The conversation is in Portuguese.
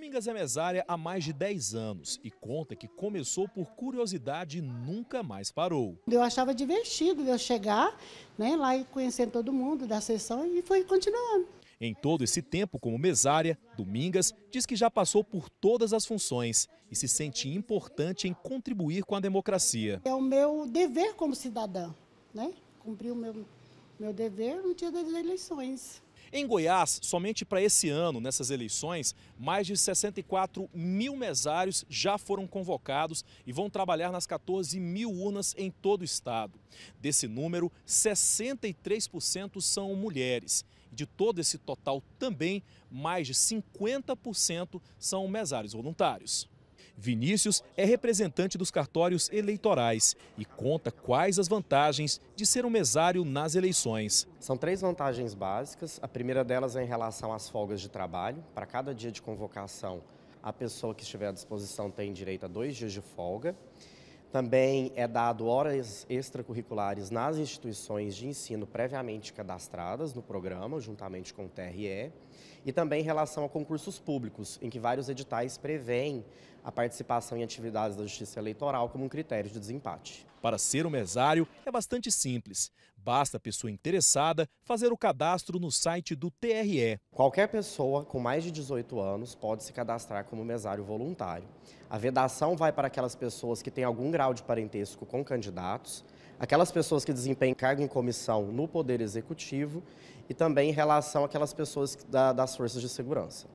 Domingas é mesária há mais de 10 anos e conta que começou por curiosidade e nunca mais parou. Eu achava divertido eu chegar né, lá e conhecer todo mundo da sessão e foi continuando. Em todo esse tempo como mesária, Domingas diz que já passou por todas as funções e se sente importante em contribuir com a democracia. É o meu dever como cidadã, né? Cumprir o meu, meu dever no dia das eleições. Em Goiás, somente para esse ano, nessas eleições, mais de 64 mil mesários já foram convocados e vão trabalhar nas 14 mil urnas em todo o estado. Desse número, 63% são mulheres. De todo esse total também, mais de 50% são mesários voluntários. Vinícius é representante dos cartórios eleitorais e conta quais as vantagens de ser um mesário nas eleições. São três vantagens básicas. A primeira delas é em relação às folgas de trabalho. Para cada dia de convocação, a pessoa que estiver à disposição tem direito a dois dias de folga. Também é dado horas extracurriculares nas instituições de ensino previamente cadastradas no programa, juntamente com o TRE, e também em relação a concursos públicos, em que vários editais prevêem a participação em atividades da Justiça Eleitoral como um critério de desempate. Para ser um mesário é bastante simples. Basta a pessoa interessada fazer o cadastro no site do TRE. Qualquer pessoa com mais de 18 anos pode se cadastrar como mesário voluntário. A vedação vai para aquelas pessoas que têm algum grau de parentesco com candidatos, aquelas pessoas que desempenham cargo em comissão no Poder Executivo e também em relação àquelas pessoas das forças de segurança.